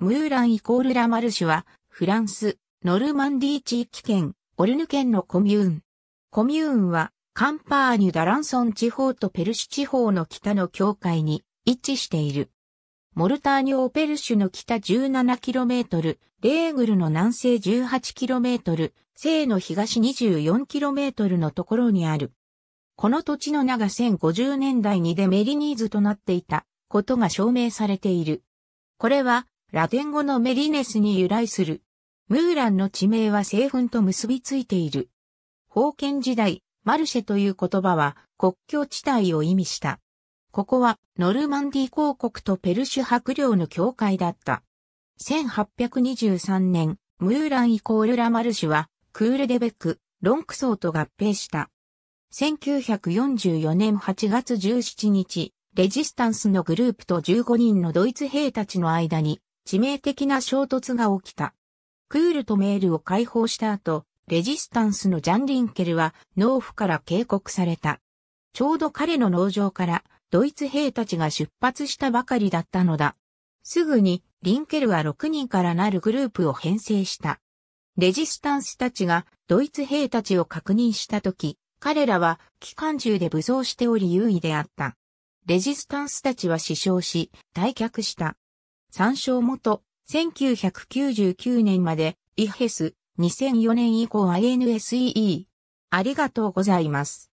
ムーランイコールラマルシュは、フランス、ノルマンディー地域圏、オルヌ県のコミューン。コミューンは、カンパーニュ・ダランソン地方とペルシュ地方の北の境界に位置している。モルターニュ・オペルシュの北 17km、レーグルの南西 18km、西の東 24km のところにある。この土地の名が1050年代にデメリニーズとなっていたことが証明されている。これはラテン語のメリネスに由来する。ムーランの地名は製粉と結びついている。封建時代、マルシェという言葉は国境地帯を意味した。ここはノルマンディ公国とペルシュ伯領の境界だった。1823年、ムーランイコールラマルシュはクールデベック、ロンクソーと合併した。1944年8月17日、レジスタンスのグループと15人のドイツ兵たちの間に致命的な衝突が起きた。クールとメールを解放した後、レジスタンスのジャン・リンケルは農夫から警告された。ちょうど彼の農場からドイツ兵たちが出発したばかりだったのだ。すぐにリンケルは6人からなるグループを編成した。レジスタンスたちがドイツ兵たちを確認したとき、彼らは機関銃で武装しており優位であった。レジスタンスたちは死傷し、退却した。参照元、1999年まで、イヘス、2004年以降 INSEE。ありがとうございます。